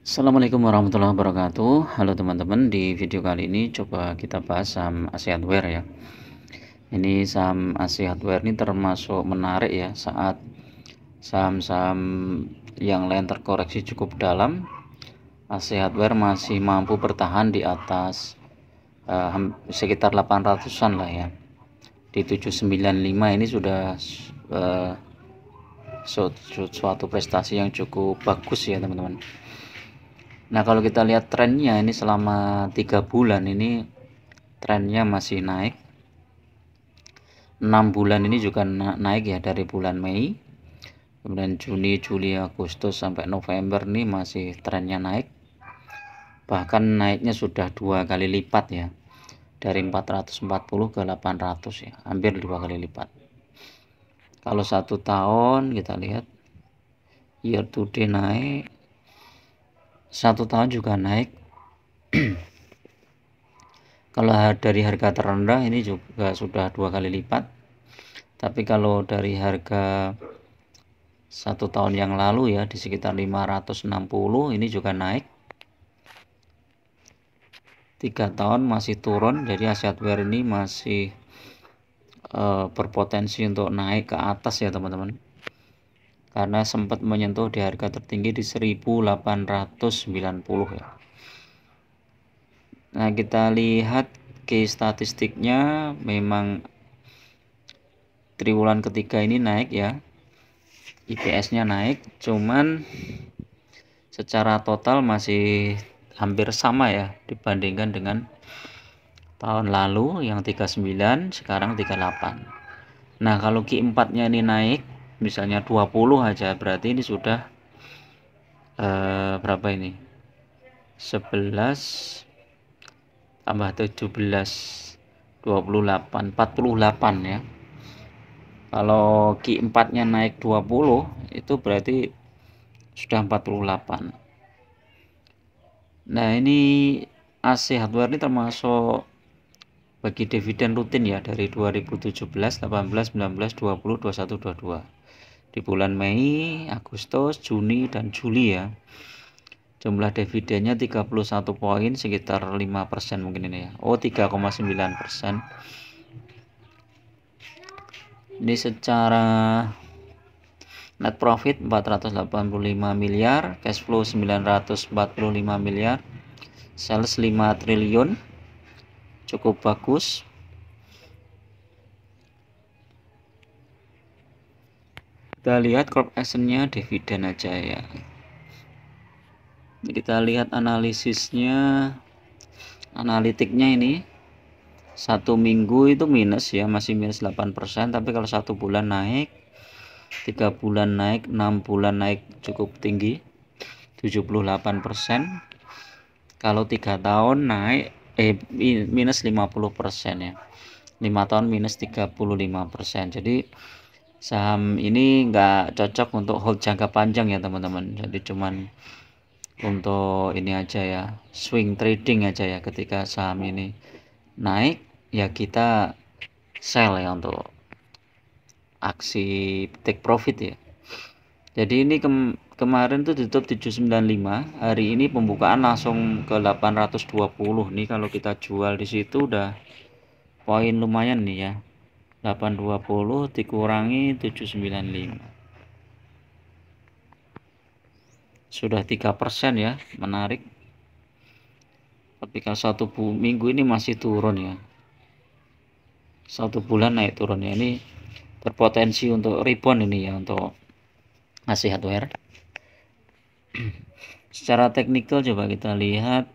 Assalamualaikum warahmatullahi wabarakatuh Halo teman-teman di video kali ini coba kita bahas saham Asia Hardware ya ini saham Asia Hardware ini termasuk menarik ya saat saham-saham yang lain terkoreksi cukup dalam Asia Hardware masih mampu bertahan di atas uh, sekitar 800an lah ya di 795 ini sudah uh, suatu prestasi yang cukup bagus ya teman-teman Nah kalau kita lihat trennya ini selama tiga bulan ini trennya masih naik 6 bulan ini juga naik ya dari bulan Mei kemudian Juni, Juli, Agustus sampai November nih masih trennya naik bahkan naiknya sudah dua kali lipat ya dari 440 ke 800 ya hampir dua kali lipat kalau satu tahun kita lihat year to day naik satu tahun juga naik kalau dari harga terendah ini juga sudah dua kali lipat tapi kalau dari harga satu tahun yang lalu ya di sekitar 560 ini juga naik tiga tahun masih turun jadi asetware ini masih uh, berpotensi untuk naik ke atas ya teman-teman karena sempat menyentuh di harga tertinggi di 1890 ya. Nah, kita lihat ke statistiknya memang triwulan ketiga ini naik ya. IPS-nya naik, cuman secara total masih hampir sama ya dibandingkan dengan tahun lalu yang 39 sekarang 38 nah kalau Q4 nya ini naik misalnya 20 aja berarti ini sudah eh, berapa ini 11 tambah 17 28 48 ya kalau Ki 4 nya naik 20 itu berarti sudah 48 nah ini AC hardware ini termasuk bagi dividen rutin ya dari 2017, 18, 19, 20, 21, 22 di bulan Mei, Agustus, Juni, dan Juli ya. Jumlah dividennya 31 poin sekitar 5% mungkin ini ya. Oh 3,9%. Ini secara net profit 485 miliar, cash flow 945 miliar, sales 5 triliun. Cukup bagus kita lihat crop action-nya dividen aja ya kita lihat analisisnya analitiknya ini satu minggu itu minus ya masih minus 8% tapi kalau satu bulan naik tiga bulan naik enam bulan naik cukup tinggi 78% kalau tiga tahun naik eh minus 50% ya Lima tahun minus 35% jadi saham ini nggak cocok untuk hold jangka panjang ya teman-teman jadi cuman untuk ini aja ya swing trading aja ya ketika saham ini naik ya kita sell ya untuk aksi take profit ya jadi ini ke kemarin tuh ditutup 795 hari ini pembukaan langsung ke 820 nih kalau kita jual di situ udah poin lumayan nih ya 820 dikurangi 795 sudah 3% ya menarik ketika satu minggu ini masih turun ya satu bulan naik turun ya ini berpotensi untuk rebound ini ya untuk masih hardware secara teknikal coba kita lihat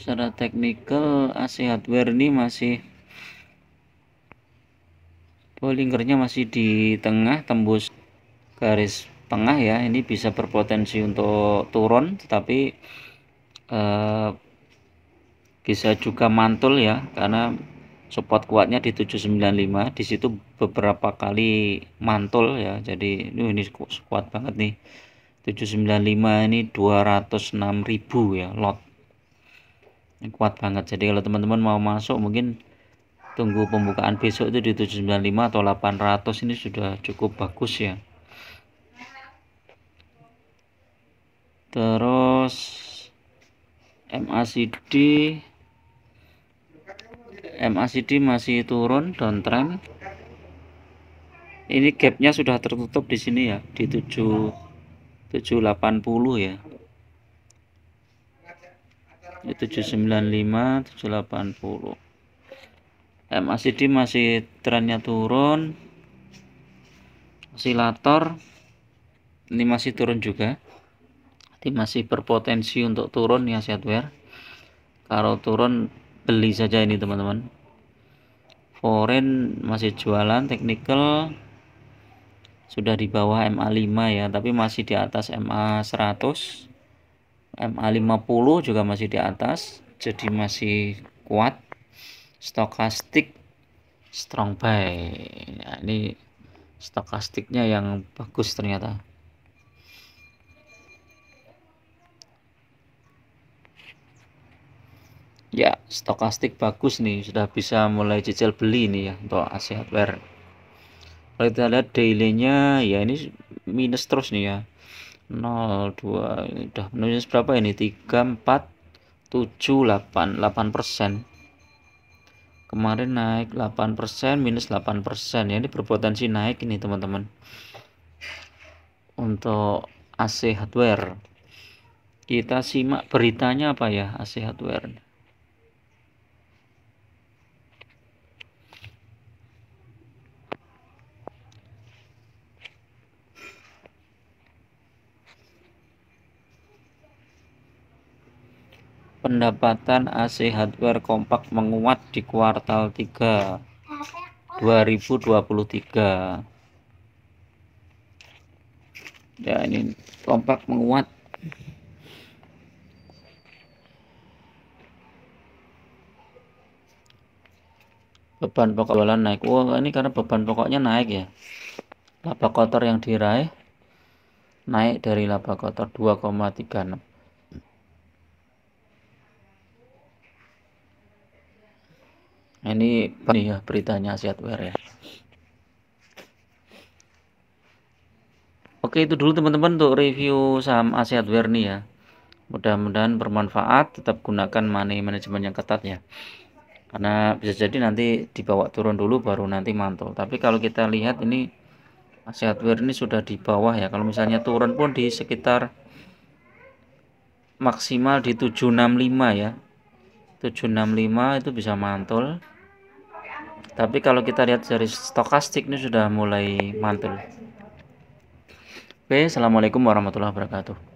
secara teknikal AC hardware ini masih polingernya masih di tengah tembus garis tengah ya ini bisa berpotensi untuk turun tetapi eh, bisa juga mantul ya karena support kuatnya di 795 di situ beberapa kali mantul ya jadi ini kuat banget nih 795 ini 206.000 ya lot kuat banget jadi kalau teman-teman mau masuk mungkin tunggu pembukaan besok itu di 795 atau 800 ini sudah cukup bagus ya terus MACD MACD masih turun downtrend ini gapnya sudah tertutup di sini ya di 7 780 ya ya 795 780 MACD masih trennya turun osilator ini masih turun juga ini masih berpotensi untuk turun ya software kalau turun beli saja ini teman-teman foreign masih jualan technical sudah di bawah MA5 ya tapi masih di atas MA100 MA50 juga masih di atas jadi masih kuat stokastik strong buy nah, ini stokastiknya yang bagus ternyata ya stokastik bagus nih sudah bisa mulai cicil beli nih ya untuk Asia Hardware kalau kita lihat daily nya ya ini minus terus nih ya 02 ini udah menulis berapa ini 3 4 7 8 8 persen kemarin naik 8 persen minus 8 persen ya ini berpotensi naik ini teman-teman untuk AC hardware kita simak beritanya apa ya AC hardware pendapatan AC Hardware kompak menguat di kuartal 3 2023 ya ini kompak menguat beban pokok jualan naik wah oh, ini karena beban pokoknya naik ya laba kotor yang diraih naik dari laba kotor 2,36 ini ini ya beritanya Asiatware ya Oke itu dulu teman-teman untuk review saham Asiatware nih ya mudah-mudahan bermanfaat tetap gunakan money management yang ketat ya karena bisa jadi nanti dibawa turun dulu baru nanti mantul tapi kalau kita lihat ini Asiatware ini sudah di bawah ya kalau misalnya turun pun di sekitar maksimal di 765 ya 765 itu bisa mantul tapi kalau kita lihat dari stokastik ini sudah mulai mantul oke assalamualaikum warahmatullahi wabarakatuh